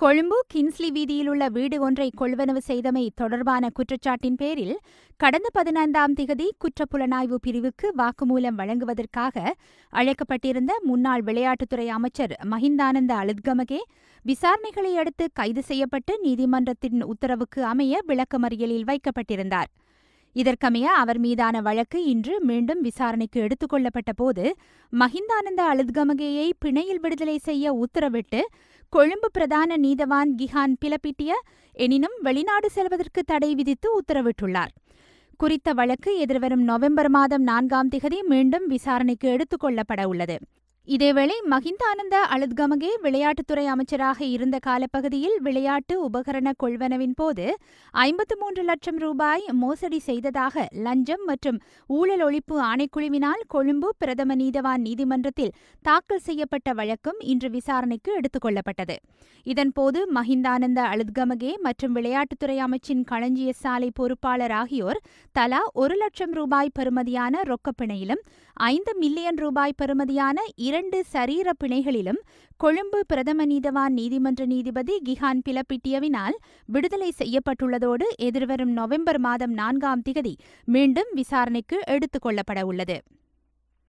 Colombo Kingsley வீதியில் உள்ள வீடு ஒன்றை கொள்வனவு செய்தமை தொடர்பான குற்றச்சாட்டின் பேரில் கடந்த பதினைந்தாம் திகதி குற்றப்புலனாய்வு பிரிவுக்கு வாக்குமூலம் வழங்குவதற்காக அழைக்கப்பட்டிருந்த முன்னாள் விளையாட்டுத்துறை அமைச்சர் மஹிந்தானந்த அலுத்கமகே விசாரணைகளை அடுத்து கைது செய்யப்பட்டு நீதிமன்றத்தின் உத்தரவுக்கு அமைய விளக்கமறியலில் வைக்கப்பட்டிருந்தார் இதற்கமைய அவர் மீதான வழக்கு இன்று மீண்டும் விசாரணைக்கு எடுத்துக் கொள்ளப்பட்ட போது மஹிந்தானந்த அலுத்கமகேயை பிணையில் விடுதலை செய்ய உத்தரவிட்டு கொழும்பு பிரதான நீதவான் கிஹான் பிலப்பிட்டிய எனினும் வெளிநாடு செல்வதற்கு தடை விதித்து உத்தரவிட்டுள்ளார் குறித்த வழக்கு எதிர்வரும் நவம்பர் மாதம் நான்காம் திகதி மீண்டும் விசாரணைக்கு எடுத்துக் கொள்ளப்பட உள்ளது இதேவேளை மஹிந்த ஆனந்த அழுத்கமகே விளையாட்டுத்துறை அமைச்சராக இருந்த காலப்பகுதியில் விளையாட்டு உபகரண கொள்வனவின் போது ஐம்பத்து மூன்று லட்சம் ரூபாய் மோசடி செய்ததாக லஞ்சம் மற்றும் ஊழல் ஒழிப்பு ஆணைக்குழுவினால் கொழும்பு பிரதம நீதவான் நீதிமன்றத்தில் தாக்கல் செய்யப்பட்ட வழக்கும் இன்று விசாரணைக்கு எடுத்துக் கொள்ளப்பட்டது இதன்போது மஹிந்தானந்த அழுத்கமகே மற்றும் விளையாட்டுத்துறை அமைச்சின் களஞ்சிய சாலை பொறுப்பாளர் ஆகியோர் தலா ஒரு லட்சம் ரூபாய் பெறுமதியான ரொக்கப்பிணையிலும் ஐந்து மில்லியன் ரூபாய் பெறுமதியான இரண்டு சரீர பிணைகளிலும் கொழும்பு பிரதம நீதவான் நீதிமன்ற நீதிபதி கிஹான் பிலப்பிட்டியவினால் விடுதலை செய்யப்பட்டுள்ளதோடு எதிர்வரும் நவம்பர் மாதம் நான்காம் திகதி மீண்டும் விசாரணைக்கு எடுத்துக் கொள்ளப்பட உள்ளது